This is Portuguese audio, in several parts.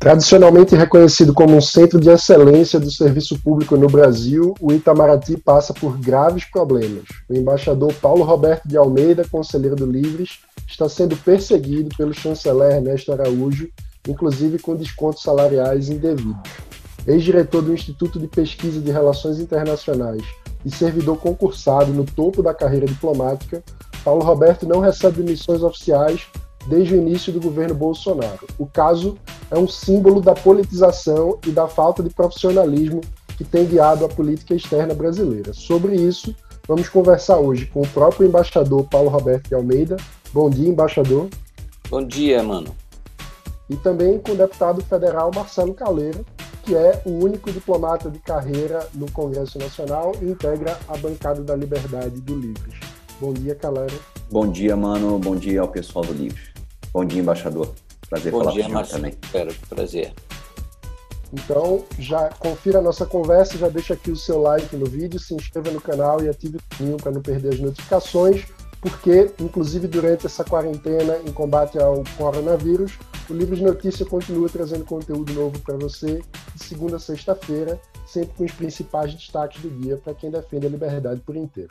Tradicionalmente reconhecido como um centro de excelência do serviço público no Brasil, o Itamaraty passa por graves problemas. O embaixador Paulo Roberto de Almeida, conselheiro do Livres, está sendo perseguido pelo chanceler Ernesto Araújo, inclusive com descontos salariais indevidos. Ex-diretor do Instituto de Pesquisa de Relações Internacionais e servidor concursado no topo da carreira diplomática, Paulo Roberto não recebe missões oficiais desde o início do governo Bolsonaro. O caso é um símbolo da politização e da falta de profissionalismo que tem guiado a política externa brasileira. Sobre isso, vamos conversar hoje com o próprio embaixador Paulo Roberto de Almeida. Bom dia, embaixador. Bom dia, mano. E também com o deputado federal Marcelo Caleiro, que é o único diplomata de carreira no Congresso Nacional e integra a bancada da Liberdade do Livres. Bom dia, Caleira. Bom dia, mano. Bom dia ao pessoal do Livres. Bom dia, embaixador. Prazer Bom falar dia, você também. Espero, prazer. Então, já confira a nossa conversa, já deixa aqui o seu like no vídeo, se inscreva no canal e ative o sininho para não perder as notificações, porque, inclusive durante essa quarentena em combate ao coronavírus, o Livro de Notícias continua trazendo conteúdo novo para você de segunda a sexta-feira, sempre com os principais destaques do dia para quem defende a liberdade por inteiro.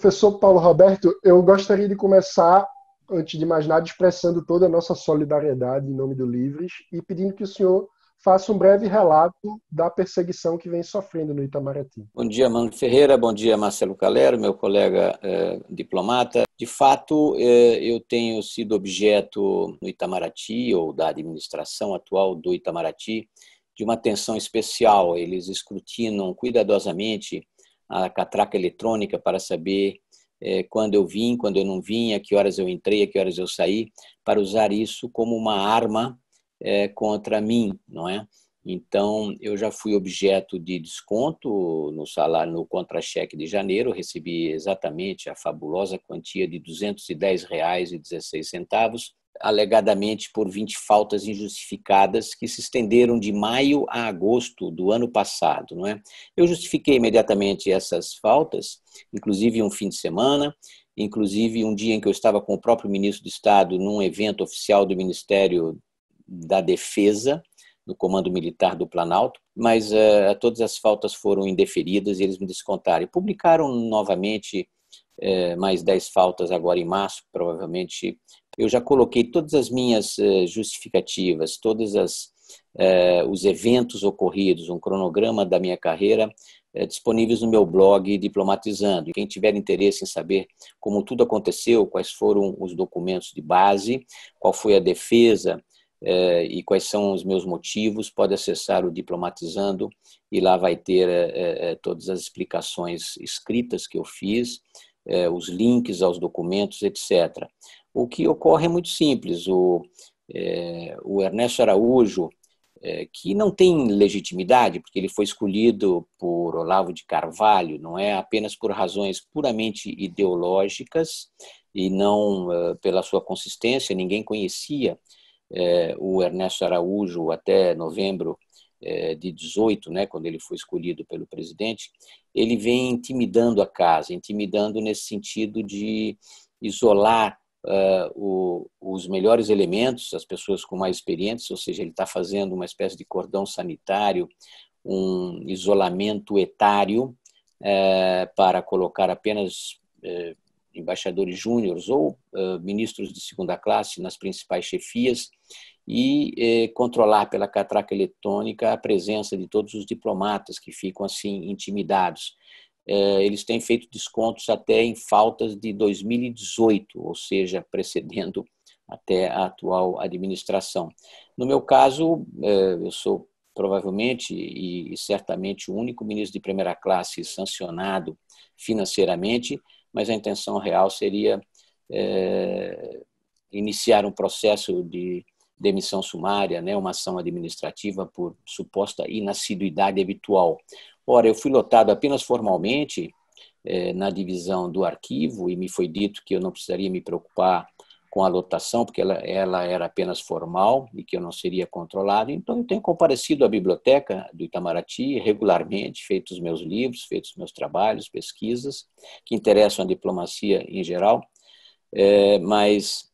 Professor Paulo Roberto, eu gostaria de começar, antes de mais nada, expressando toda a nossa solidariedade em nome do Livres e pedindo que o senhor faça um breve relato da perseguição que vem sofrendo no Itamaraty. Bom dia, Mano Ferreira. Bom dia, Marcelo Calero, meu colega eh, diplomata. De fato, eh, eu tenho sido objeto no Itamaraty, ou da administração atual do Itamaraty, de uma atenção especial. Eles escrutinam cuidadosamente a catraca eletrônica para saber é, quando eu vim, quando eu não vim, a que horas eu entrei, a que horas eu saí, para usar isso como uma arma é, contra mim, não é? Então, eu já fui objeto de desconto no salário, no contra-cheque de janeiro, recebi exatamente a fabulosa quantia de R$ 210,16, alegadamente por 20 faltas injustificadas que se estenderam de maio a agosto do ano passado. Não é? Eu justifiquei imediatamente essas faltas, inclusive um fim de semana, inclusive um dia em que eu estava com o próprio ministro do Estado num evento oficial do Ministério da Defesa, no Comando Militar do Planalto, mas uh, todas as faltas foram indeferidas e eles me descontaram. E publicaram novamente uh, mais 10 faltas agora em março, provavelmente eu já coloquei todas as minhas eh, justificativas, todos eh, os eventos ocorridos, um cronograma da minha carreira eh, disponíveis no meu blog Diplomatizando. Quem tiver interesse em saber como tudo aconteceu, quais foram os documentos de base, qual foi a defesa e quais são os meus motivos, pode acessar o Diplomatizando e lá vai ter todas as explicações escritas que eu fiz, os links aos documentos, etc. O que ocorre é muito simples. O, é, o Ernesto Araújo, é, que não tem legitimidade, porque ele foi escolhido por Olavo de Carvalho, não é apenas por razões puramente ideológicas e não é, pela sua consistência, ninguém conhecia é, o Ernesto Araújo até novembro é, de 18, né, quando ele foi escolhido pelo presidente, ele vem intimidando a casa, intimidando nesse sentido de isolar uh, o, os melhores elementos, as pessoas com mais experiência, ou seja, ele está fazendo uma espécie de cordão sanitário, um isolamento etário uh, para colocar apenas uh, embaixadores júniores ou é, ministros de segunda classe nas principais chefias e controlar pela catraca eletrônica a presença de todos os diplomatas que ficam assim intimidados. É, eles têm feito descontos até em faltas de 2018, ou seja, precedendo até a atual administração. No meu caso, é, eu sou provavelmente e certamente o único ministro de primeira classe sancionado financeiramente, mas a intenção real seria é, iniciar um processo de demissão sumária, né, uma ação administrativa por suposta inassiduidade habitual. Ora, eu fui lotado apenas formalmente é, na divisão do arquivo e me foi dito que eu não precisaria me preocupar com a lotação, porque ela, ela era apenas formal e que eu não seria controlado. Então, eu tenho comparecido à biblioteca do Itamaraty regularmente, feito os meus livros, feito os meus trabalhos, pesquisas, que interessam a diplomacia em geral, é, mas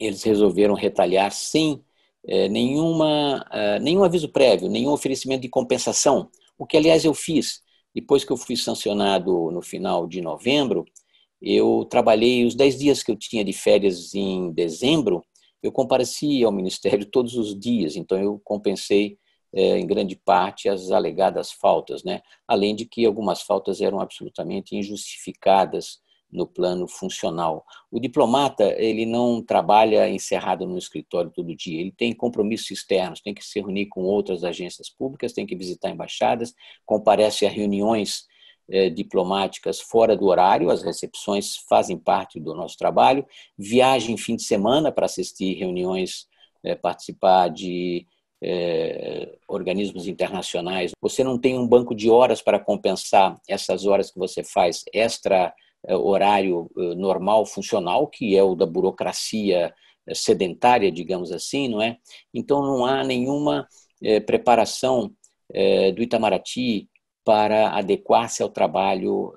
eles resolveram retalhar sem é, nenhuma, nenhum aviso prévio, nenhum oferecimento de compensação o que, aliás, eu fiz. Depois que eu fui sancionado no final de novembro, eu trabalhei os 10 dias que eu tinha de férias em dezembro, eu compareci ao Ministério todos os dias, então eu compensei é, em grande parte as alegadas faltas, né? além de que algumas faltas eram absolutamente injustificadas no plano funcional. O diplomata, ele não trabalha encerrado no escritório todo dia, ele tem compromissos externos, tem que se reunir com outras agências públicas, tem que visitar embaixadas, comparece a reuniões eh, diplomáticas fora do horário, as recepções fazem parte do nosso trabalho, viaja em fim de semana para assistir reuniões, eh, participar de eh, organismos internacionais. Você não tem um banco de horas para compensar essas horas que você faz extra eh, horário eh, normal funcional, que é o da burocracia eh, sedentária, digamos assim, não é? Então não há nenhuma preparação do Itamaraty para adequar-se ao trabalho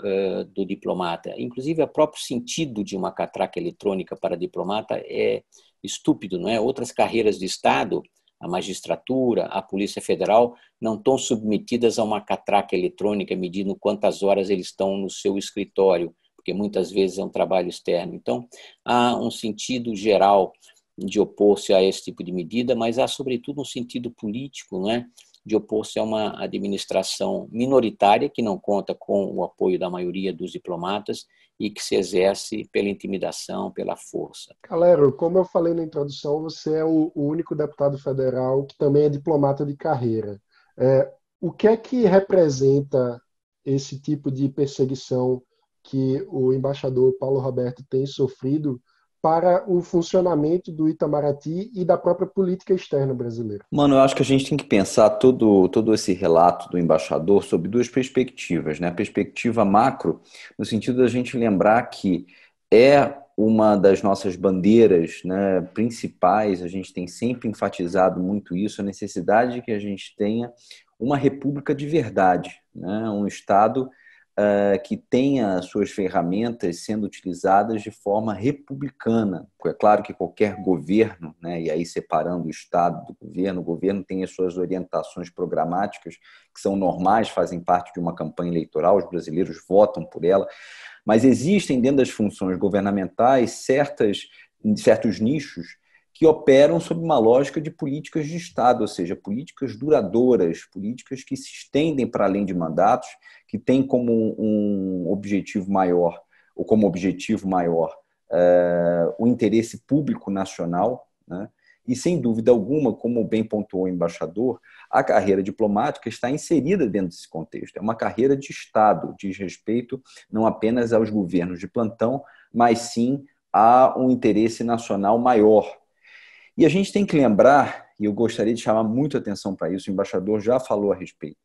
do diplomata. Inclusive, o próprio sentido de uma catraca eletrônica para diplomata é estúpido, não é? Outras carreiras de Estado, a magistratura, a Polícia Federal, não estão submetidas a uma catraca eletrônica medindo quantas horas eles estão no seu escritório porque muitas vezes é um trabalho externo. Então, há um sentido geral de opor-se a esse tipo de medida, mas há, sobretudo, um sentido político, né, de opor-se a uma administração minoritária que não conta com o apoio da maioria dos diplomatas e que se exerce pela intimidação, pela força. Calero, como eu falei na introdução, você é o único deputado federal que também é diplomata de carreira. É, o que é que representa esse tipo de perseguição que o embaixador Paulo Roberto tem sofrido para o funcionamento do Itamaraty e da própria política externa brasileira? Mano, eu acho que a gente tem que pensar todo, todo esse relato do embaixador sob duas perspectivas. Né? A perspectiva macro, no sentido da gente lembrar que é uma das nossas bandeiras né, principais, a gente tem sempre enfatizado muito isso, a necessidade que a gente tenha uma república de verdade, né? um Estado uh, que tenha suas ferramentas sendo utilizadas de forma republicana. É claro que qualquer governo, né, e aí separando o Estado do governo, o governo tem as suas orientações programáticas, que são normais, fazem parte de uma campanha eleitoral, os brasileiros votam por ela, mas existem dentro das funções governamentais certas, certos nichos que operam sob uma lógica de políticas de Estado, ou seja, políticas duradouras, políticas que se estendem para além de mandatos, que têm como um objetivo maior, ou como objetivo maior, uh, o interesse público nacional, né? e sem dúvida alguma, como bem pontuou o embaixador, a carreira diplomática está inserida dentro desse contexto. É uma carreira de Estado, diz respeito não apenas aos governos de plantão, mas sim a um interesse nacional maior, e a gente tem que lembrar, e eu gostaria de chamar muita atenção para isso, o embaixador já falou a respeito.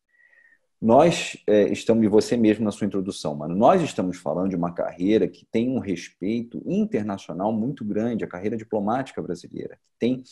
Nós é, estamos, e você mesmo na sua introdução, mano, nós estamos falando de uma carreira que tem um respeito internacional muito grande, a carreira diplomática brasileira, que tem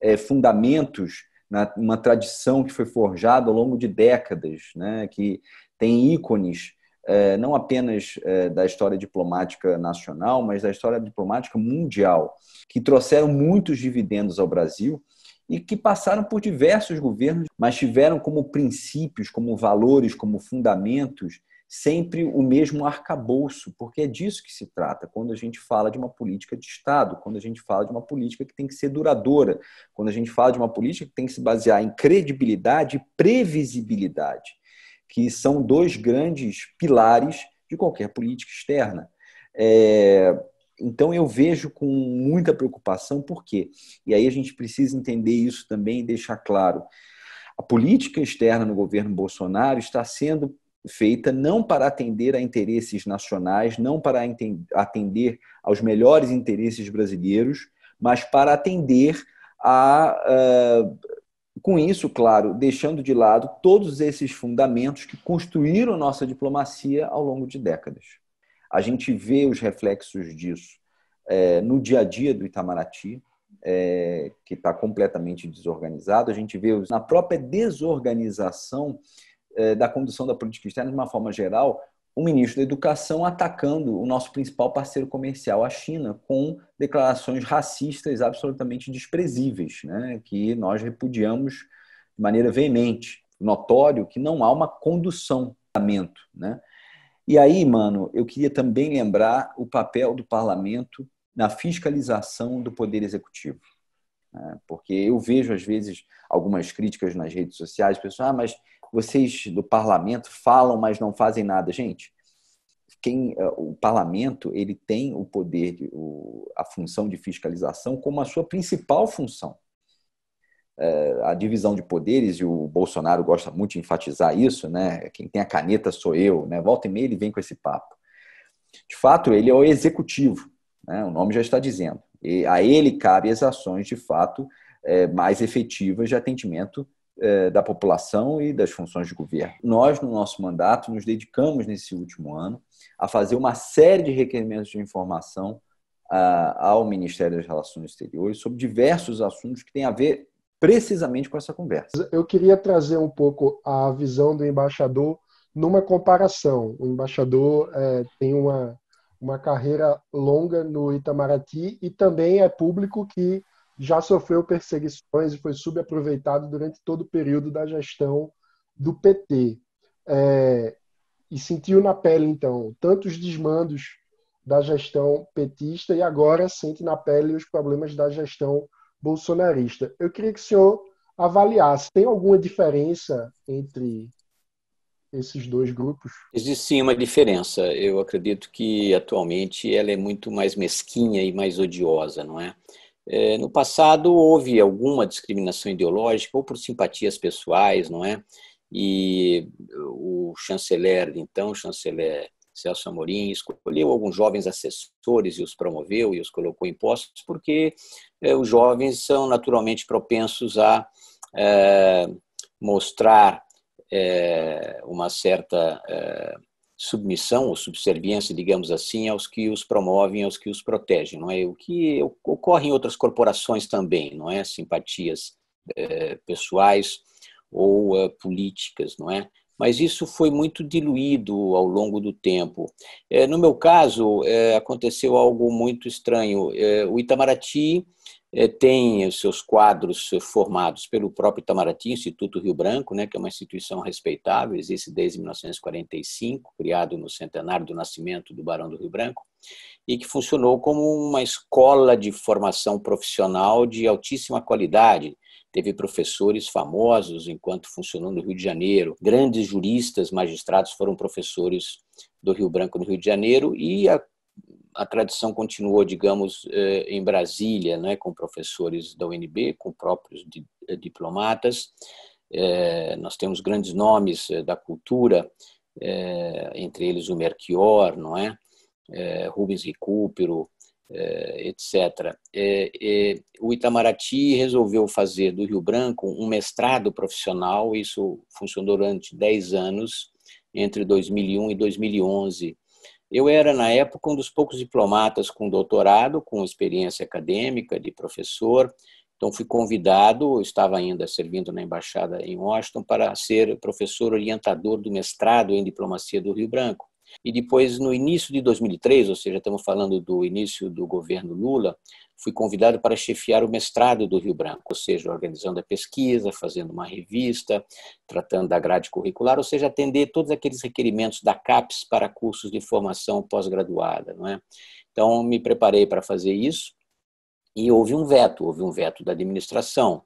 é, fundamentos na uma tradição que foi forjada ao longo de décadas, né, que tem ícones é, não apenas é, da história diplomática nacional, mas da história diplomática mundial, que trouxeram muitos dividendos ao Brasil e que passaram por diversos governos, mas tiveram como princípios, como valores, como fundamentos sempre o mesmo arcabouço, porque é disso que se trata quando a gente fala de uma política de Estado, quando a gente fala de uma política que tem que ser duradoura, quando a gente fala de uma política que tem que se basear em credibilidade e previsibilidade que são dois grandes pilares de qualquer política externa. É, então eu vejo com muita preocupação por quê? E aí a gente precisa entender isso também e deixar claro. A política externa no governo Bolsonaro está sendo feita não para atender a interesses nacionais, não para atender aos melhores interesses brasileiros, mas para atender a, com isso, claro, deixando de lado todos esses fundamentos que construíram nossa diplomacia ao longo de décadas. A gente vê os reflexos disso é, no dia a dia do Itamaraty, é, que está completamente desorganizado, a gente vê na própria desorganização é, da condução da política externa, de uma forma geral, o ministro da Educação atacando o nosso principal parceiro comercial, a China, com declarações racistas absolutamente desprezíveis, né? que nós repudiamos de maneira veemente. Notório que não há uma condução. Né? E aí, mano, eu queria também lembrar o papel do parlamento na fiscalização do poder executivo. Né? Porque eu vejo, às vezes, algumas críticas nas redes sociais, pessoal, ah, mas vocês do parlamento falam, mas não fazem nada. Gente, quem eh, o parlamento ele tem o poder, de, o, a função de fiscalização como a sua principal função. É, a divisão de poderes, e o Bolsonaro gosta muito de enfatizar isso, né? Quem tem a caneta sou eu, né? Volta e meia ele vem com esse papo. De fato, ele é o executivo, né? o nome já está dizendo. E a ele cabe as ações, de fato, é, mais efetivas de atendimento é, da população e das funções de governo. Nós, no nosso mandato, nos dedicamos nesse último ano a fazer uma série de requerimentos de informação ao Ministério das Relações Exteriores sobre diversos assuntos que têm a ver precisamente com essa conversa. Eu queria trazer um pouco a visão do embaixador numa comparação. O embaixador é, tem uma, uma carreira longa no Itamaraty e também é público que já sofreu perseguições e foi subaproveitado durante todo o período da gestão do PT. É, e sentiu na pele, então, tantos desmandos da gestão petista e agora sente na pele os problemas da gestão bolsonarista. Eu queria que o senhor avaliasse: tem alguma diferença entre esses dois grupos? Existe sim uma diferença. Eu acredito que atualmente ela é muito mais mesquinha e mais odiosa, não é? É, no passado houve alguma discriminação ideológica ou por simpatias pessoais, não é? E o chanceler, então, o chanceler Celso Amorim escolheu alguns jovens assessores e os promoveu e os colocou em postos porque é, os jovens são naturalmente propensos a é, mostrar é, uma certa submissão ou subserviência, digamos assim, aos que os promovem, aos que os protegem, não é? O que ocorre em outras corporações também, não é? Simpatias é, pessoais ou é, políticas, não é? Mas isso foi muito diluído ao longo do tempo. É, no meu caso, aconteceu algo muito estranho. o Itamaraty é, tem os seus quadros eh, formados pelo próprio Itamaraty, Instituto Rio Branco, né, que é uma instituição respeitável, existe desde 1945, criado no centenário do nascimento do Barão do Rio Branco, e que funcionou como uma escola de formação profissional de altíssima qualidade. Teve professores famosos enquanto funcionou no Rio de Janeiro, grandes juristas, magistrados foram professores do Rio Branco no Rio de Janeiro, e a a tradição continuou, digamos, eh, em Brasília, né, com professores da UNB, com próprios eh, diplomatas. Eh, nós temos grandes nomes da cultura, entre eles o Merchior, não é? Rubens Recupero, etc. O Itamaraty resolveu fazer do Rio Branco um mestrado profissional, isso funcionou durante 10 anos, entre 2001 e 2011 eu era, na época, um dos poucos diplomatas com doutorado, com experiência acadêmica de professor, então fui convidado, estava ainda servindo na embaixada em Washington, para ser professor orientador do mestrado em diplomacia do Rio Branco. E depois, no início de 2003, ou seja, estamos falando do início do governo Lula, fui convidado para chefiar o mestrado do Rio Branco, ou seja, organizando a pesquisa, fazendo uma revista, tratando da grade curricular, ou seja, atender todos aqueles requerimentos da CAPES para cursos de formação pós-graduada. Não é? Então, me preparei para fazer isso e houve um veto, houve um veto da administração,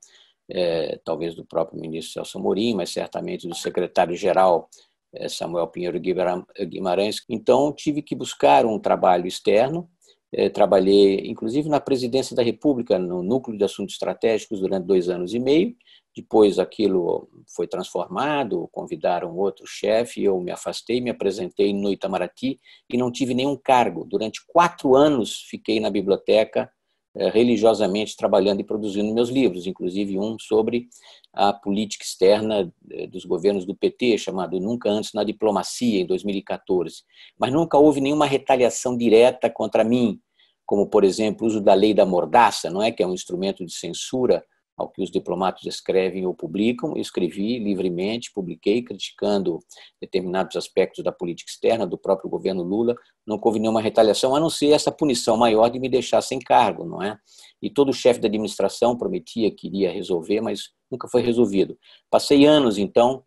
é, talvez do próprio ministro Celso Amorim, mas certamente do secretário-geral é, Samuel Pinheiro Guimarães. Então, tive que buscar um trabalho externo. É, trabalhei, inclusive, na presidência da República, no Núcleo de Assuntos Estratégicos, durante dois anos e meio. Depois aquilo foi transformado, convidaram outro chefe, eu me afastei, me apresentei no Itamaraty e não tive nenhum cargo. Durante quatro anos fiquei na biblioteca eh, religiosamente trabalhando e produzindo meus livros, inclusive um sobre a política externa eh, dos governos do PT, chamado Nunca Antes na Diplomacia, em 2014. Mas nunca houve nenhuma retaliação direta contra mim, como, por exemplo, o uso da lei da mordaça, não é que é um instrumento de censura ao que os diplomatas escrevem ou publicam. Eu escrevi livremente, publiquei, criticando determinados aspectos da política externa do próprio governo Lula. Não houve nenhuma retaliação, a não ser essa punição maior de me deixar sem cargo, não é? E todo chefe da administração prometia que iria resolver, mas nunca foi resolvido. Passei anos, então,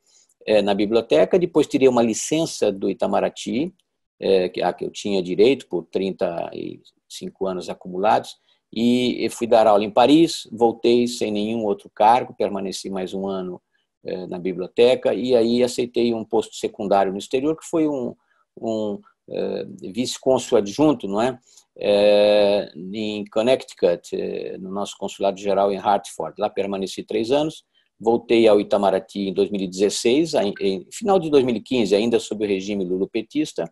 eh, na biblioteca, depois tirei uma licença do Itamaraty, eh, a que eu tinha direito por 35 anos acumulados, e fui dar aula em Paris, voltei sem nenhum outro cargo, permaneci mais um ano eh, na biblioteca e aí aceitei um posto secundário no exterior, que foi um, um eh, vice consul adjunto, não é? é? em Connecticut, no nosso consulado geral em Hartford. Lá permaneci três anos, voltei ao Itamaraty em 2016, em, em final de 2015, ainda sob o regime lulopetista,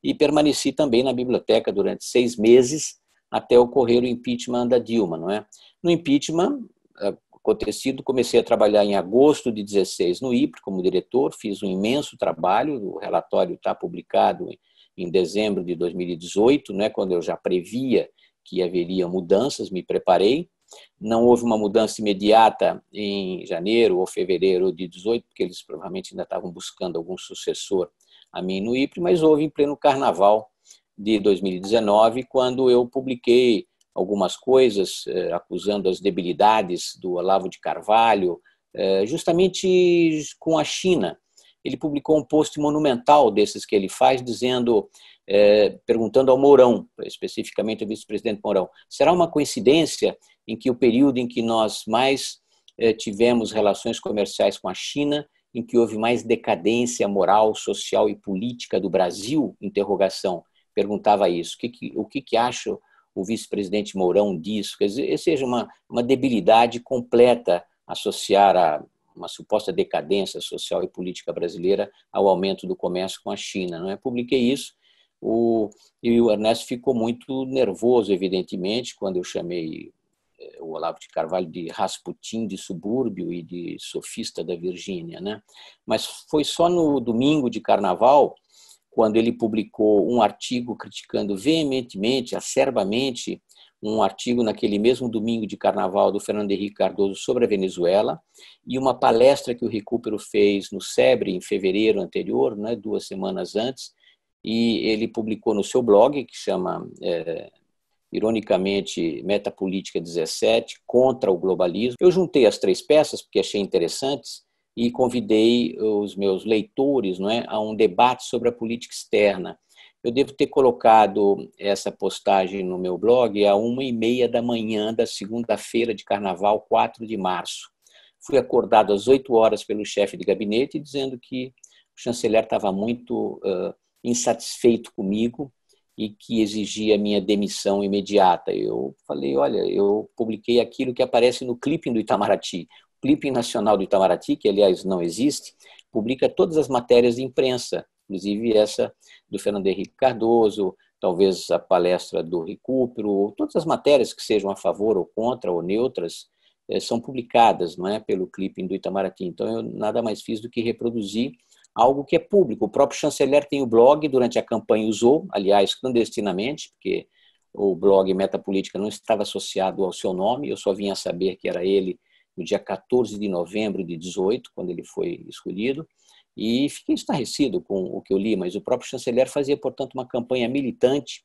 e permaneci também na biblioteca durante seis meses, até ocorrer o impeachment da Dilma, não é? No impeachment é, acontecido, comecei a trabalhar em agosto de 16 no IPRE como diretor, fiz um imenso trabalho, o relatório está publicado em dezembro de 2018, é? Né, quando eu já previa que haveria mudanças, me preparei. Não houve uma mudança imediata em janeiro ou fevereiro de 18, porque eles provavelmente ainda estavam buscando algum sucessor a mim no IPRE, mas houve em pleno carnaval de 2019, quando eu publiquei algumas coisas eh, acusando as debilidades do Olavo de Carvalho, eh, justamente com a China. Ele publicou um post monumental desses que ele faz, dizendo, eh, perguntando ao Mourão, especificamente ao vice-presidente Mourão, será uma coincidência em que o período em que nós mais tivemos relações comerciais com a China, em que houve mais decadência moral, social e política do Brasil? Interrogação perguntava isso, o que, o que acha o vice-presidente Mourão disso? Quer dizer, seja uma, uma debilidade completa associar a uma suposta decadência social e política brasileira ao aumento do comércio com a China. Não é? Publiquei isso o, e o Ernesto ficou muito nervoso, evidentemente, quando eu chamei eh, o Olavo de Carvalho de Rasputin de subúrbio e de sofista da Virgínia, né? Mas foi só no domingo de carnaval quando ele publicou um artigo criticando veementemente, acerbamente, um artigo naquele mesmo domingo de carnaval do Fernando Henrique Cardoso sobre a Venezuela e uma palestra que o Recupero fez no SEBRE em fevereiro anterior, né, duas semanas antes, e ele publicou no seu blog, que chama, é, ironicamente, Metapolítica 17, Contra o Globalismo. Eu juntei as três peças porque achei interessantes e convidei os meus leitores não é, a um debate sobre a política externa. Eu devo ter colocado essa postagem no meu blog a uma e meia da manhã da segunda-feira de carnaval, 4 de março. Fui acordado às 8 horas pelo chefe de gabinete dizendo que o chanceler estava muito uh, insatisfeito comigo e que exigia minha demissão imediata. Eu falei, olha, eu publiquei aquilo que aparece no clipe do Itamaraty, o INPE Nacional do Itamaraty, que aliás não existe, publica todas as matérias de imprensa, inclusive essa do Fernando Henrique Cardoso, talvez a palestra do Recupero, todas as matérias que sejam a favor ou contra ou neutras eh, são publicadas, não é, pelo clipping do Itamaraty. Então eu nada mais fiz do que reproduzir algo que é público. O próprio chanceler tem o blog, durante a campanha usou, aliás, clandestinamente, porque o blog Metapolítica não estava associado ao seu nome, eu só vinha saber que era ele no dia 14 de novembro de 18, quando ele foi escolhido, e fiquei estarrecido com o que eu li, mas o próprio chanceler fazia, portanto, uma campanha militante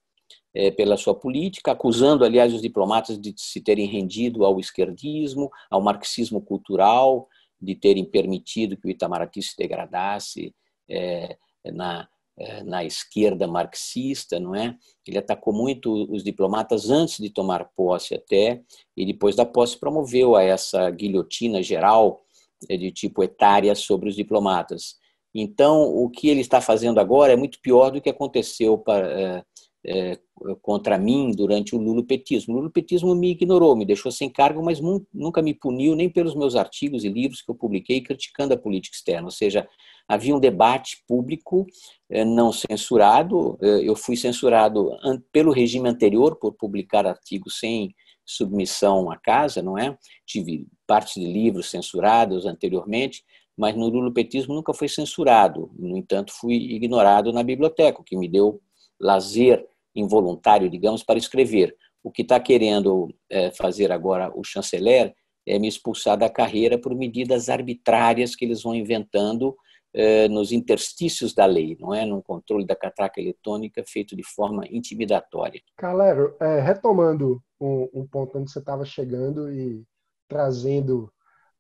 é, pela sua política, acusando, aliás, os diplomatas de se terem rendido ao esquerdismo, ao marxismo cultural, de terem permitido que o Itamaraty se degradasse é, na, eh, na esquerda marxista, não é? Ele atacou muito os diplomatas antes de tomar posse até, e depois da posse promoveu a essa guilhotina geral eh, de tipo etária sobre os diplomatas. Então, o que ele está fazendo agora é muito pior do que aconteceu para, eh, é, contra mim durante o lulupetismo. O lulupetismo me ignorou, me deixou sem cargo, mas nunca me puniu nem pelos meus artigos e livros que eu publiquei criticando a política externa. Ou seja, havia um debate público é, não censurado. Eh, eu fui censurado pelo regime anterior por publicar artigos sem submissão à casa, não é? Tive partes de livros censurados anteriormente, mas no lulupetismo nunca foi censurado. No entanto, fui ignorado na biblioteca, o que me deu lazer involuntário, digamos, para escrever. O que está querendo eh, fazer agora o chanceler é me expulsar da carreira por medidas arbitrárias que eles vão inventando eh, nos interstícios da lei, não é? Num controle da catraca eletrônica feito de forma intimidatória. Calero, é, retomando um, um ponto onde você estava chegando e trazendo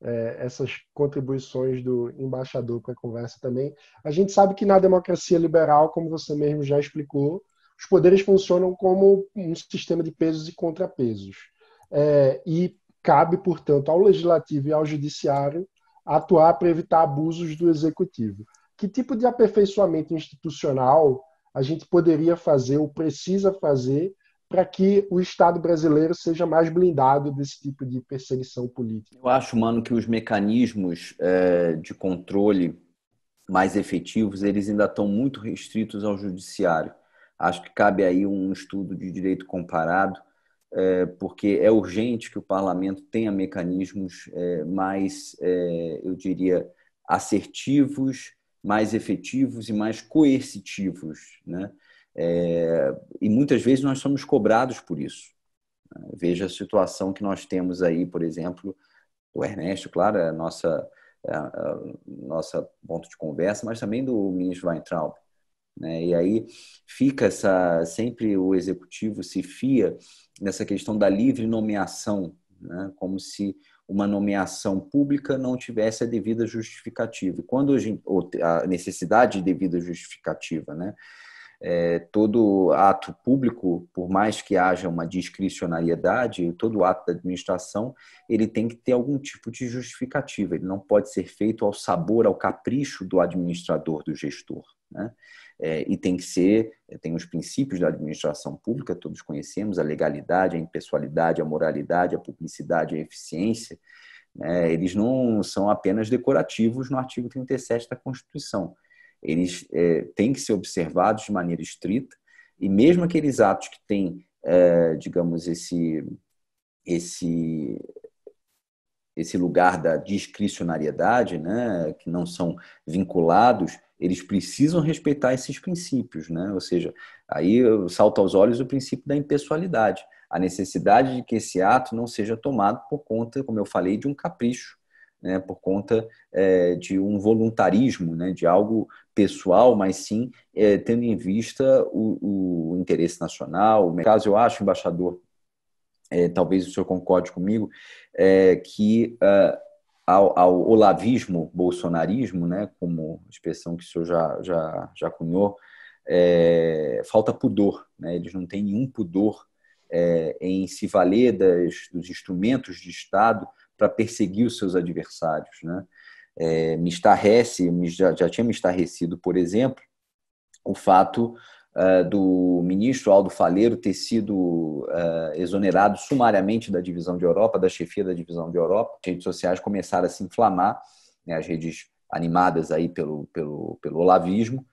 é, essas contribuições do embaixador para a conversa também. A gente sabe que na democracia liberal, como você mesmo já explicou, os poderes funcionam como um sistema de pesos e contrapesos. É, e cabe, portanto, ao legislativo e ao judiciário atuar para evitar abusos do executivo. Que tipo de aperfeiçoamento institucional a gente poderia fazer ou precisa fazer para que o Estado brasileiro seja mais blindado desse tipo de perseguição política? Eu acho, mano, que os mecanismos é, de controle mais efetivos eles ainda estão muito restritos ao judiciário. Acho que cabe aí um estudo de direito comparado, é, porque é urgente que o parlamento tenha mecanismos é, mais, é, eu diria, assertivos, mais efetivos e mais coercitivos, né? É, e muitas vezes nós somos cobrados por isso. Veja a situação que nós temos aí, por exemplo, o Ernesto, claro, é a nossa, é a, a é nossa ponto de conversa, mas também do ministro Weintraub. Né? E aí fica essa, sempre o executivo se fia nessa questão da livre nomeação, né? como se uma nomeação pública não tivesse a devida justificativa. Quando a necessidade de devida justificativa, né? É, todo ato público, por mais que haja uma discricionariedade, todo ato da administração, ele tem que ter algum tipo de justificativa, ele não pode ser feito ao sabor, ao capricho do administrador, do gestor. Né? É, e tem que ser, é, tem os princípios da administração pública, todos conhecemos, a legalidade, a impessoalidade, a moralidade, a publicidade, a eficiência, né? eles não são apenas decorativos no artigo 37 da Constituição eles é, têm que ser observados de maneira estrita e mesmo aqueles atos que têm, é, digamos, esse, esse, esse lugar da discricionariedade, né, que não são vinculados, eles precisam respeitar esses princípios, né? Ou seja, aí salta aos olhos o princípio da impessoalidade, a necessidade de que esse ato não seja tomado por conta, como eu falei, de um capricho né, por conta é, de um voluntarismo, né, de algo pessoal, mas sim é, tendo em vista o, o, interesse nacional. No caso, eu acho, embaixador, é, talvez o senhor concorde comigo, que ah, ao, ao, olavismo, bolsonarismo, né, como expressão que o senhor já, já, já cunhou, falta pudor, né, eles não têm nenhum pudor em se valer das, dos instrumentos de Estado para perseguir os seus adversários. Né? É, me estarrece, me, já, já tinha me estarrecido, por exemplo, o fato uh, do ministro Aldo Faleiro ter sido uh, exonerado sumariamente da divisão de Europa, da chefia da divisão de Europa. As redes sociais começaram a se inflamar, né, as redes animadas aí pelo, pelo, pelo olavismo,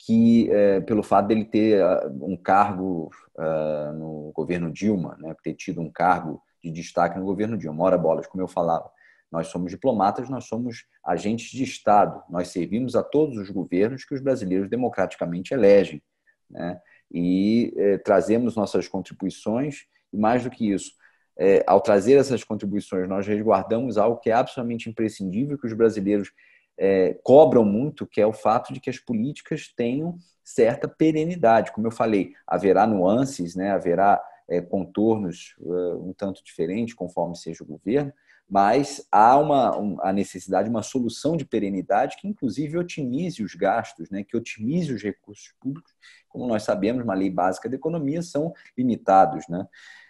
que é, pelo fato dele ter ah, um cargo ah, no governo Dilma, né, ter tido um cargo de destaque no governo Dilma. Ora bolas, como eu falava, nós somos diplomatas, nós somos agentes de Estado, nós servimos a todos os governos que os brasileiros democraticamente elegem. Né? E eh, trazemos nossas contribuições, e mais do que isso, eh, ao trazer essas contribuições, nós resguardamos algo que é absolutamente imprescindível, que os brasileiros eh, cobram muito, que é o fato de que as políticas tenham certa perenidade. Como eu falei, haverá nuances, né? haverá é, contornos é, um tanto diferentes, conforme seja o governo, mas há uma, a necessidade de uma solução de perenidade que, inclusive, otimize os gastos, né, que otimize os recursos públicos. Como nós sabemos, uma lei básica da economia são limitados. Né?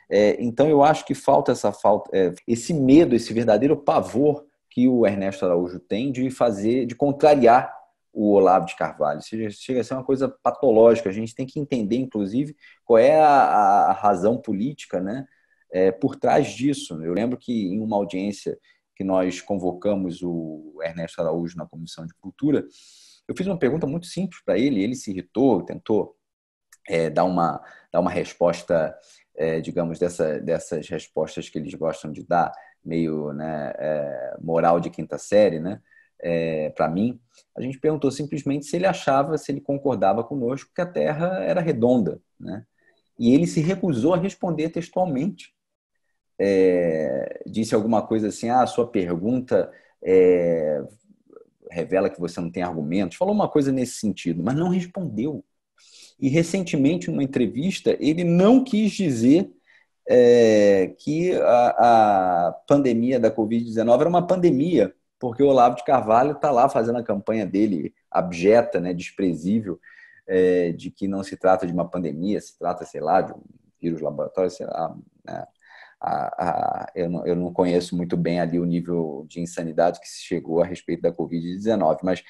É, então, eu acho que falta essa falta, é, esse medo, esse verdadeiro pavor que o Ernesto Araújo tem de fazer, de contrariar o Olavo de Carvalho. Chega, chega a ser uma coisa patológica. A gente tem que entender, inclusive, qual é a, a razão política né, é, por trás disso. Eu lembro que em uma audiência que nós convocamos o Ernesto Araújo na Comissão de Cultura, eu fiz uma pergunta muito simples para ele, ele se irritou, tentou é, dar, uma, dar uma resposta, é, digamos, dessa, dessas respostas que eles gostam de dar, meio né, é, moral de quinta série, né? é, para mim, a gente perguntou simplesmente se ele achava, se ele concordava conosco que a Terra era redonda, né? E ele se recusou a responder textualmente. É, disse alguma coisa assim: ah, a sua pergunta é, revela que você não tem argumentos. Falou uma coisa nesse sentido, mas não respondeu. E recentemente, numa entrevista, ele não quis dizer é, que a, a, pandemia da Covid-19 era uma pandemia, porque o Olavo de Carvalho está lá fazendo a campanha dele abjeta, né, desprezível, é, de que não se trata de uma pandemia, se trata, sei lá, de um vírus laboratório, sei lá. Né? A, a, eu, não, eu não conheço muito bem ali o nível de insanidade que se chegou a respeito da Covid-19, mas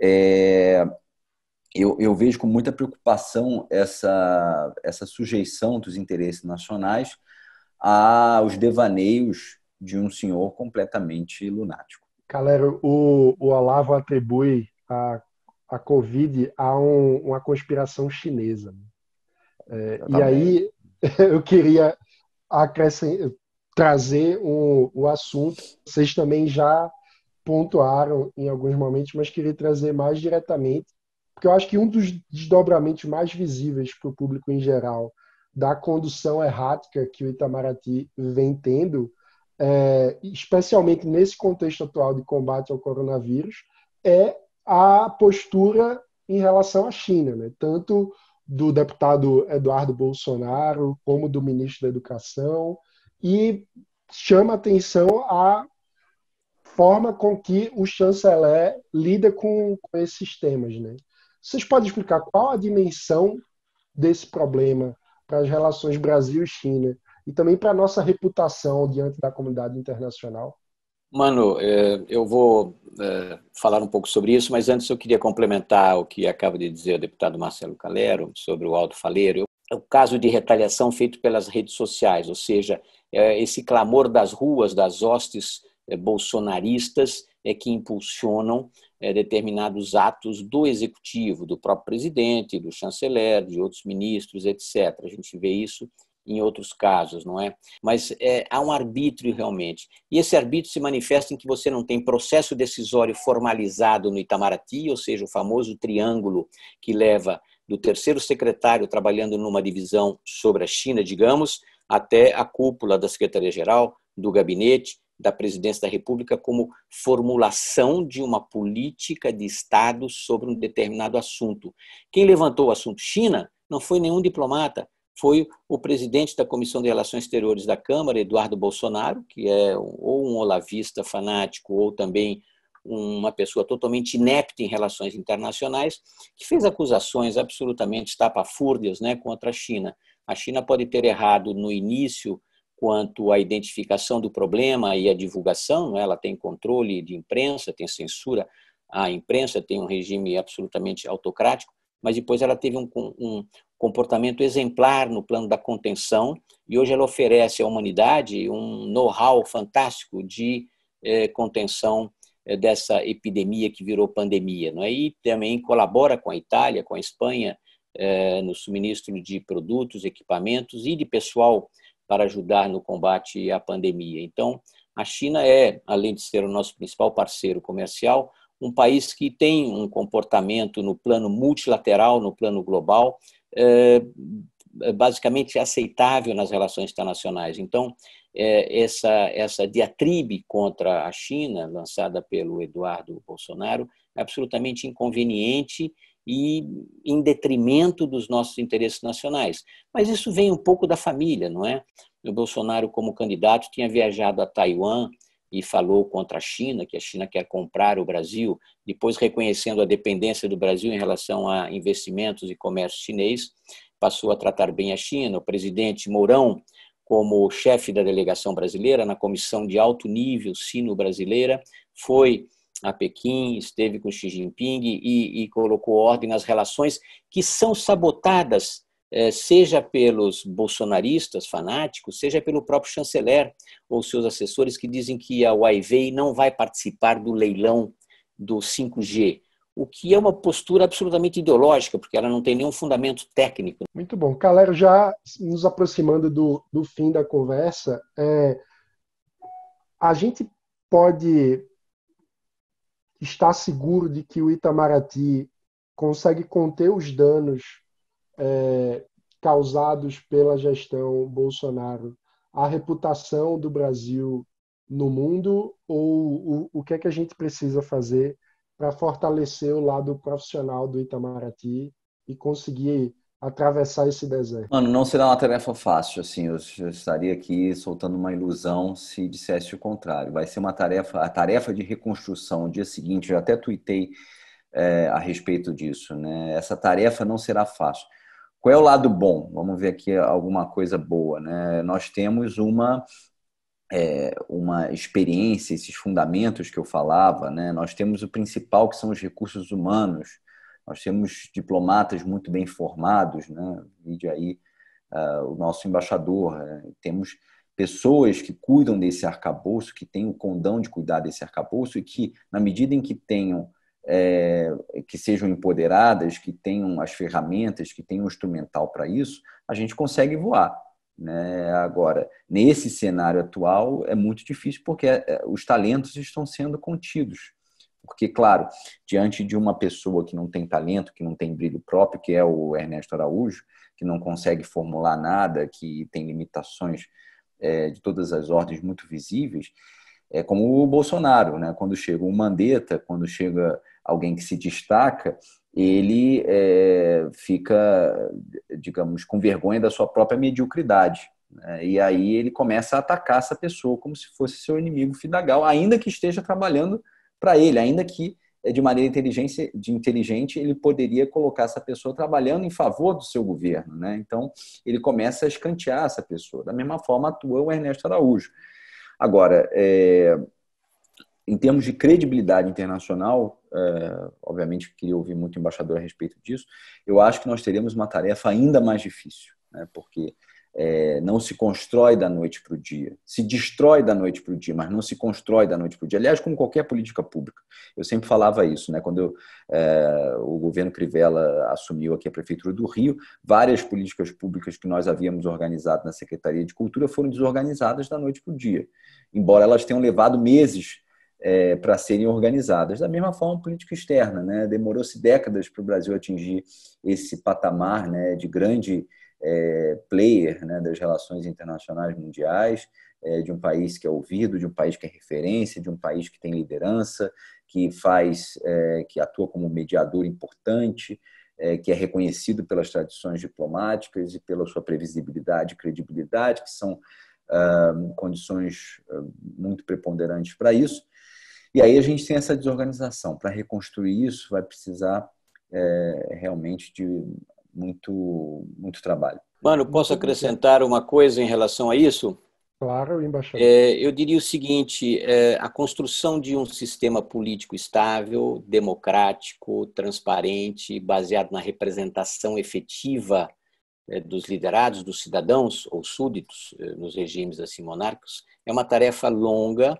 é, eu, eu, vejo com muita preocupação essa, essa sujeição dos interesses nacionais aos devaneios de um senhor completamente lunático. Galera, o, o Olavo atribui a, a Covid a um, uma conspiração chinesa. É, e aí eu queria trazer o, o assunto. Vocês também já pontuaram em alguns momentos, mas queria trazer mais diretamente, porque eu acho que um dos desdobramentos mais visíveis para o público em geral da condução errática que o Itamaraty vem tendo é, especialmente nesse contexto atual de combate ao coronavírus, é a postura em relação à China, né? tanto do deputado Eduardo Bolsonaro como do ministro da Educação, e chama atenção a forma com que o chanceler lida com, com esses temas. Né? Vocês podem explicar qual a dimensão desse problema para as relações Brasil-China e também para a nossa reputação diante da comunidade internacional? Mano, é, eu vou é, falar um pouco sobre isso, mas antes eu queria complementar o que acaba de dizer o deputado Marcelo Calero sobre o Aldo Faleiro. É o caso de retaliação feito pelas redes sociais, ou seja, esse clamor das ruas, das hostes bolsonaristas, é que impulsionam determinados atos do executivo, do próprio presidente, do chanceler, de outros ministros, etc. A gente vê isso em outros casos, não é? Mas é, há um arbítrio realmente. E esse arbítrio se manifesta em que você não tem processo decisório formalizado no Itamaraty, ou seja, o famoso triângulo que leva do terceiro secretário trabalhando numa divisão sobre a China, digamos, até a cúpula da Secretaria-Geral, do gabinete, da presidência da República como formulação de uma política de Estado sobre um determinado assunto. Quem levantou o assunto China não foi nenhum diplomata, foi o presidente da Comissão de Relações Exteriores da Câmara, Eduardo Bolsonaro, que é ou um olavista fanático ou também uma pessoa totalmente inepta em relações internacionais, que fez acusações absolutamente estapafúrdias né, contra a China. A China pode ter errado no início quanto à identificação do problema e à divulgação, né, ela tem controle de imprensa, tem censura à imprensa, tem um regime absolutamente autocrático, mas depois ela teve um, um comportamento exemplar no plano da contenção e hoje ela oferece à humanidade um know-how fantástico de eh, contenção eh, dessa epidemia que virou pandemia. Não é? E também colabora com a Itália, com a Espanha, eh, no suministro de produtos, equipamentos e de pessoal para ajudar no combate à pandemia. Então, a China é, além de ser o nosso principal parceiro comercial, um país que tem um comportamento no plano multilateral, no plano global, eh, basicamente aceitável nas relações internacionais. Então, eh, essa, essa diatribe contra a China, lançada pelo Eduardo Bolsonaro, é absolutamente inconveniente e em detrimento dos nossos interesses nacionais. Mas isso vem um pouco da família, não é? O Bolsonaro, como candidato, tinha viajado a Taiwan e falou contra a China, que a China quer comprar o Brasil, depois reconhecendo a dependência do Brasil em relação a investimentos e comércio chinês, passou a tratar bem a China. O presidente Mourão, como chefe da delegação brasileira na comissão de alto nível sino-brasileira, foi a Pequim, esteve com Xi Jinping e, e colocou ordem nas relações que são sabotadas é, seja pelos bolsonaristas fanáticos, seja pelo próprio chanceler ou seus assessores que dizem que a Huawei não vai participar do leilão do 5G, o que é uma postura absolutamente ideológica, porque ela não tem nenhum fundamento técnico. Muito bom. Calero, já nos aproximando do, do fim da conversa, é, a gente pode estar seguro de que o Itamaraty consegue conter os danos é, causados pela gestão Bolsonaro à reputação do Brasil no mundo ou o, o que é que a gente precisa fazer para fortalecer o lado profissional do Itamaraty e conseguir atravessar esse deserto? Mano, não será uma tarefa fácil, assim, eu estaria aqui soltando uma ilusão se dissesse o contrário. Vai ser uma tarefa, a tarefa de reconstrução, no dia seguinte, eu até tuitei é, a respeito disso, né? Essa tarefa não será fácil. Qual é o lado bom? Vamos ver aqui alguma coisa boa. Né? Nós temos uma, é, uma experiência, esses fundamentos que eu falava, né? nós temos o principal que são os recursos humanos, nós temos diplomatas muito bem formados, né? vide aí uh, o nosso embaixador, né? temos pessoas que cuidam desse arcabouço, que têm o condão de cuidar desse arcabouço e que, na medida em que tenham é, que sejam empoderadas, que tenham as ferramentas, que tenham o instrumental para isso, a gente consegue voar. Né? Agora, nesse cenário atual, é muito difícil porque é, os talentos estão sendo contidos. Porque, claro, diante de uma pessoa que não tem talento, que não tem brilho próprio, que é o Ernesto Araújo, que não consegue formular nada, que tem limitações é, de todas as ordens muito visíveis, é como o Bolsonaro, né? quando chega o Mandetta, quando chega alguém que se destaca, ele é, fica, digamos, com vergonha da sua própria mediocridade. Né? E aí ele começa a atacar essa pessoa como se fosse seu inimigo fidagal, ainda que esteja trabalhando para ele, ainda que é, de maneira inteligente, de inteligente, ele poderia colocar essa pessoa trabalhando em favor do seu governo. Né? Então, ele começa a escantear essa pessoa. Da mesma forma, atua o Ernesto Araújo. Agora, é, em termos de credibilidade internacional, é, obviamente queria ouvir muito o embaixador a respeito disso, eu acho que nós teremos uma tarefa ainda mais difícil, né, porque é, não se constrói da noite para o dia, se destrói da noite para o dia, mas não se constrói da noite para o dia. Aliás, como qualquer política pública, eu sempre falava isso, né, quando eu, é, o governo Crivella assumiu aqui a Prefeitura do Rio, várias políticas públicas que nós havíamos organizado na Secretaria de Cultura foram desorganizadas da noite para o dia, embora elas tenham levado meses é, para serem organizadas. Da mesma forma, política externa. Né? Demorou-se décadas para o Brasil atingir esse patamar né, de grande é, player né, das relações internacionais mundiais, é, de um país que é ouvido, de um país que é referência, de um país que tem liderança, que faz, é, que atua como mediador importante, é, que é reconhecido pelas tradições diplomáticas e pela sua previsibilidade e credibilidade, que são ah, condições ah, muito preponderantes para isso e aí a gente tem essa desorganização. Para reconstruir isso, vai precisar é, realmente de muito, muito trabalho. Mano, posso acrescentar uma coisa em relação a isso? Claro, embaixador. É, eu diria o seguinte: é, a construção de um sistema político estável, democrático, transparente, baseado na representação efetiva é, dos liderados, dos cidadãos ou súditos é, nos regimes assim monárquicos, é uma tarefa longa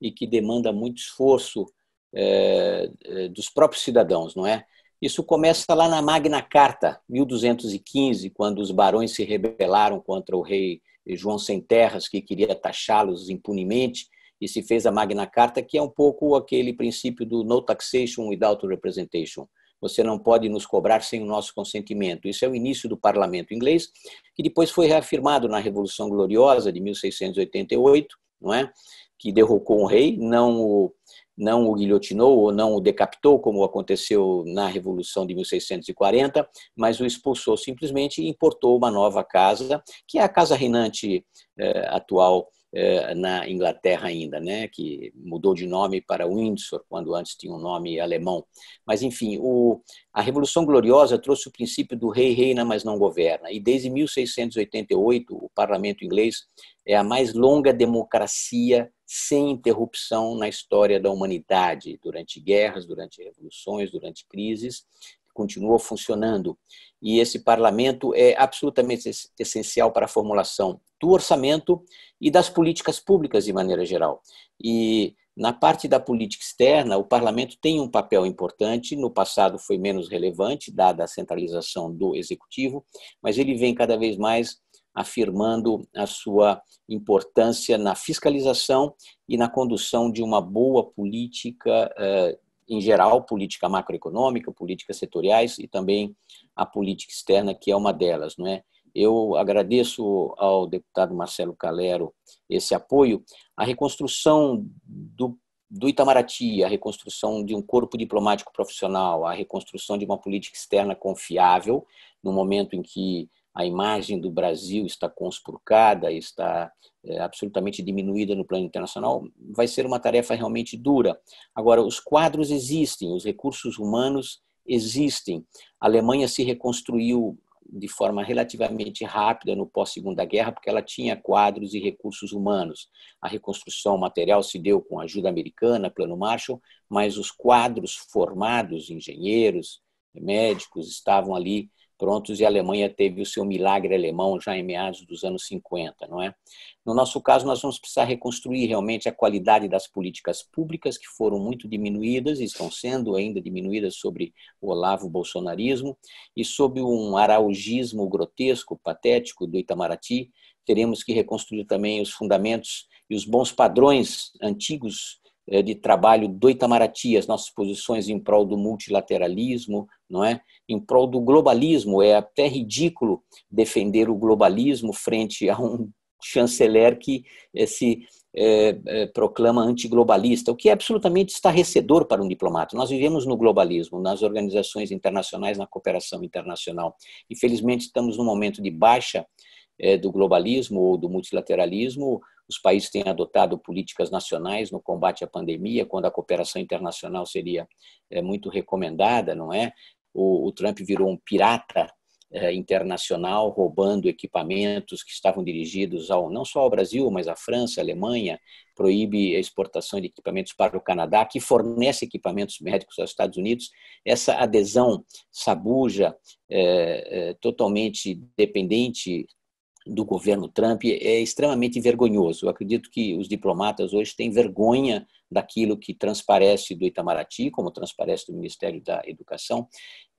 e que demanda muito esforço é, é, dos próprios cidadãos, não é? Isso começa lá na Magna Carta, 1215, quando os barões se rebelaram contra o rei João Sem Terras, que queria taxá-los impunemente, e se fez a Magna Carta, que é um pouco aquele princípio do no taxation without representation. Você não pode nos cobrar sem o nosso consentimento. Isso é o início do parlamento inglês, que depois foi reafirmado na Revolução Gloriosa de 1688, não é? que derrocou um rei, não o, não o guilhotinou ou não o decapitou, como aconteceu na Revolução de 1640, mas o expulsou simplesmente e importou uma nova casa, que é a casa reinante eh, atual eh, na Inglaterra ainda, né, que mudou de nome para Windsor, quando antes tinha um nome alemão. Mas, enfim, o, a Revolução Gloriosa trouxe o princípio do rei reina, mas não governa, e desde 1688 o parlamento inglês é a mais longa democracia sem interrupção na história da humanidade, durante guerras, durante revoluções, durante crises, continua funcionando. E esse parlamento é absolutamente essencial para a formulação do orçamento e das políticas públicas de maneira geral. E na parte da política externa, o parlamento tem um papel importante, no passado foi menos relevante, dada a centralização do executivo, mas ele vem cada vez mais afirmando a sua importância na fiscalização e na condução de uma boa política, eh, em geral, política macroeconômica, políticas setoriais e também a política externa, que é uma delas. Não é? Eu agradeço ao deputado Marcelo Calero esse apoio. A reconstrução do do Itamaraty, a reconstrução de um corpo diplomático profissional, a reconstrução de uma política externa confiável, no momento em que a imagem do Brasil está conspurcada, está é, absolutamente diminuída no plano internacional, vai ser uma tarefa realmente dura. Agora, os quadros existem, os recursos humanos existem. A Alemanha se reconstruiu de forma relativamente rápida no pós-segunda guerra, porque ela tinha quadros e recursos humanos. A reconstrução material se deu com ajuda americana, Plano Marshall, mas os quadros formados, engenheiros, médicos, estavam ali prontos e a Alemanha teve o seu milagre alemão já em meados dos anos 50, não é? No nosso caso, nós vamos precisar reconstruir realmente a qualidade das políticas públicas que foram muito diminuídas e estão sendo ainda diminuídas sobre o Olavo bolsonarismo e sob um araugismo grotesco, patético do Itamaraty, teremos que reconstruir também os fundamentos e os bons padrões antigos eh, de trabalho do Itamaraty, as nossas posições em prol do multilateralismo, não é? em prol do globalismo. É até ridículo defender o globalismo frente a um chanceler que eh, se é, é, proclama antiglobalista, o que é absolutamente estarrecedor para um diplomata. Nós vivemos no globalismo, nas organizações internacionais, na cooperação internacional. Infelizmente, estamos num momento de baixa é, do globalismo ou do multilateralismo, os países têm adotado políticas nacionais no combate à pandemia, quando a cooperação internacional seria é, muito recomendada, não é? O, o Trump virou um pirata é, internacional roubando equipamentos que estavam dirigidos ao não só ao Brasil, mas à França, à Alemanha, proíbe a exportação de equipamentos para o Canadá, que fornece equipamentos médicos aos Estados Unidos. Essa adesão sabuja, é, é, totalmente dependente do governo Trump é extremamente vergonhoso. Eu acredito que os diplomatas hoje têm vergonha daquilo que transparece do Itamaraty, como transparece do Ministério da Educação,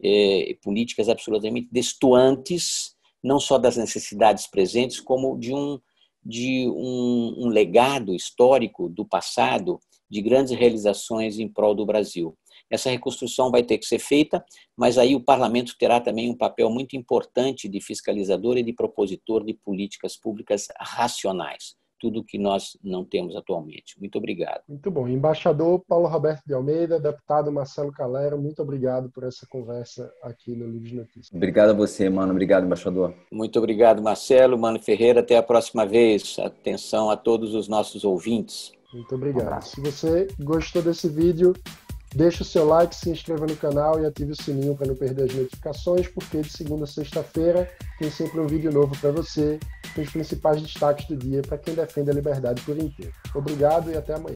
é, políticas absolutamente destoantes, não só das necessidades presentes, como de um, de um, um legado histórico do passado de grandes realizações em prol do Brasil. Essa reconstrução vai ter que ser feita, mas aí o parlamento terá também um papel muito importante de fiscalizador e de propositor de políticas públicas racionais, tudo o que nós não temos atualmente. Muito obrigado. Muito bom. Embaixador Paulo Roberto de Almeida, deputado Marcelo Calero, muito obrigado por essa conversa aqui no Livro de Notícias. Obrigado a você, mano. Obrigado, embaixador. Muito obrigado, Marcelo, Mano Ferreira. Até a próxima vez. Atenção a todos os nossos ouvintes. Muito obrigado. Se você gostou desse vídeo, Deixe o seu like, se inscreva no canal e ative o sininho para não perder as notificações, porque de segunda a sexta-feira tem sempre um vídeo novo para você, com os principais destaques do dia para quem defende a liberdade por inteiro. Obrigado e até amanhã.